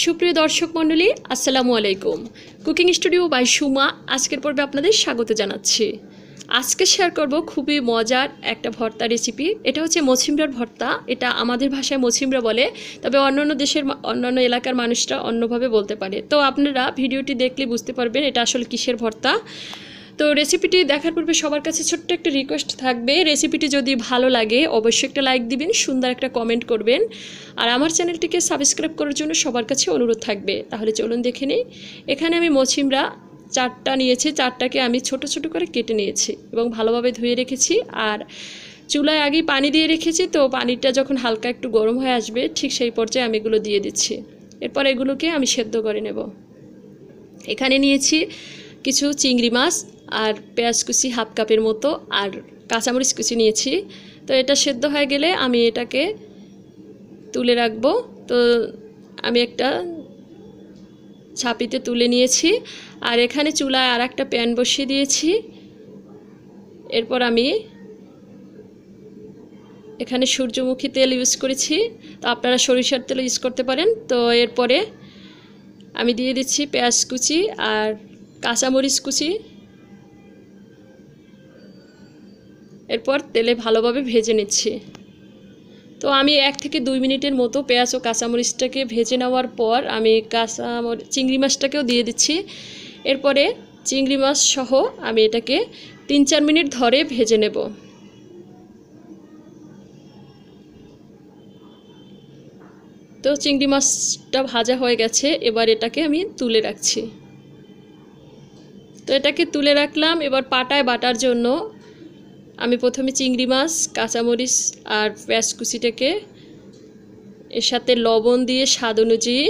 সুপ্রিয় দর্শক মণ্ডলী আসসালামু আলাইকুম কুকিং স্টুডিও বাই সুমা আজকের পর্বে আপনাদের স্বাগত জানাচ্ছি আজকে শেয়ার করব খুবই মজার একটা ভর্তা রেসিপি এটা হচ্ছে মছিমরার ভর্তা এটা আমাদের ভাষায় মছিমরা বলে তবে অন্যান্য দেশের অন্যান্য এলাকার মানুষরা অন্যভাবে বলতে পারে তো আপনারা ভিডিওটি দেখলে বুঝতে পারবেন এটা আসলে কিসের ভর্তা তো রেসিপিটি দেখার পূর্বে সবার কাছে ছোট্ট একটা রিকোয়েস্ট থাকবে রেসিপিটি যদি ভালো লাগে অবশ্যই একটা লাইক দিবেন সুন্দর একটা কমেন্ট করবেন আর আমার চ্যানেলটিকে সাবস্ক্রাইব করার জন্য সবার কাছে অনুরোধ থাকবে তাহলে চলুন দেখে নিই এখানে আমি মছিমরা চারটা নিয়েছি চারটাকে আমি ছোট ছোট করে কেটে নিয়েছি এবং ভালোভাবে ধুয়ে রেখেছি আর চুলায় আগে পানি দিয়ে রেখেছি তো পানিটা যখন হালকা একটু গরম হয়ে আসবে ঠিক সেই পর্যায়ে আমি এগুলো দিয়ে দিচ্ছি এরপর এগুলোকে আমি সেদ্ধ করে নেব এখানে নিয়েছি কিছু চিংড়ি মাছ আর পেঁয়াজ কুচি হাফ কাপের মতো আর কাঁচামরিচ কুচি নিয়েছি তো এটা সেদ্ধ হয়ে গেলে আমি এটাকে তুলে রাখবো তো আমি একটা ছাপিতে তুলে নিয়েছি আর এখানে চুলায় আর একটা প্যান বসিয়ে দিয়েছি এরপর আমি এখানে সূর্যমুখী তেল ইউজ করেছি তো আপনারা সরিষার তেল ইউজ করতে পারেন তো এরপরে আমি দিয়ে দিচ্ছি পেঁয়াজ কুচি আর কাঁচামরিচ কুচি এরপর তেলে ভালোভাবে ভেজে নিচ্ছি তো আমি এক থেকে দুই মিনিটের মতো পেঁয়াজ ও কাঁচামরিচটাকে ভেজে নেওয়ার পর আমি কাঁচামরিচ চিংড়ি মাছটাকেও দিয়ে দিচ্ছি এরপরে চিংড়ি মাছ সহ আমি এটাকে তিন চার মিনিট ধরে ভেজে নেব তো চিংড়ি মাছটা ভাজা হয়ে গেছে এবার এটাকে আমি তুলে রাখছি তো এটাকে তুলে রাখলাম এবার পাটায় বাটার জন্য আমি প্রথমে চিংড়ি মাছ কাঁচামরিচ আর পেঁয়াজ কুচিটাকে এর সাথে লবণ দিয়ে স্বাদ অনুযায়ী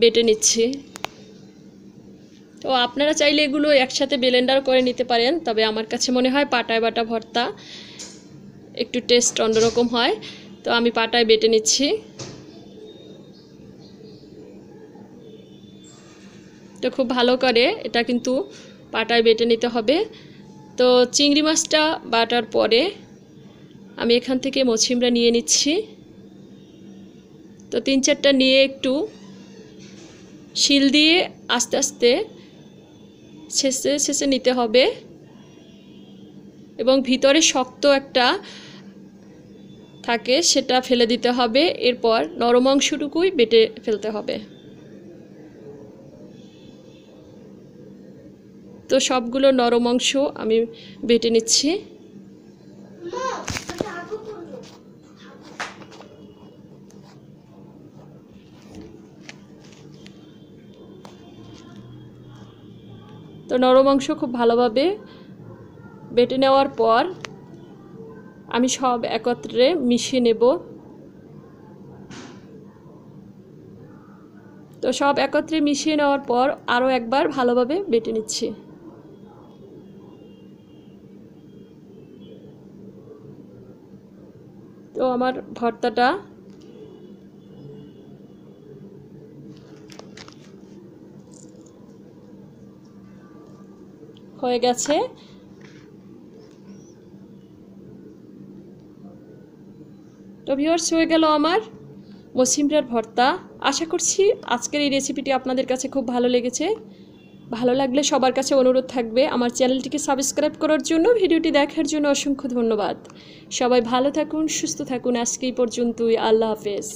বেটে নিচ্ছি তো আপনারা চাইলে এগুলো একসাথে ব্লেন্ডার করে নিতে পারেন তবে আমার কাছে মনে হয় পাটায় বাটা ভর্তা একটু টেস্ট অন্যরকম হয় তো আমি পাটায় বেটে নিচ্ছি তো খুব ভালো করে এটা কিন্তু পাটায় বেটে নিতে হবে তো চিংড়ি মাছটা বাটার পরে আমি এখান থেকে মছিমরা নিয়ে নিচ্ছি তো তিন চারটা নিয়ে একটু শিল দিয়ে আস্তে আস্তে ছেঁচে ছেঁচে নিতে হবে এবং ভিতরে শক্ত একটা থাকে সেটা ফেলে দিতে হবে এরপর নরম অংশটুকুই বেটে ফেলতে হবে তো সবগুলো নরম অংশ আমি বেটে নিচ্ছি তো নরম অংশ খুব ভালোভাবে বেটে নেওয়ার পর আমি সব একত্রে মিশিয়ে নেব তো সব একত্রে মিশিয়ে নেওয়ার পর আরও একবার ভালোভাবে বেটে নিচ্ছি তো আমার ভর্তাটা হয়ে গেছে তো ভিওর্স হয়ে গেল আমার মসিমরার ভর্তা আশা করছি আজকের এই রেসিপিটি আপনাদের কাছে খুব ভালো লেগেছে ভালো লাগলে সবার কাছে অনুরোধ থাকবে আমার চ্যানেলটিকে সাবস্ক্রাইব করার জন্য ভিডিওটি দেখার জন্য অসংখ্য ধন্যবাদ সবাই ভালো থাকুন সুস্থ থাকুন আজকে এই পর্যন্তই আল্লাহ হাফেজ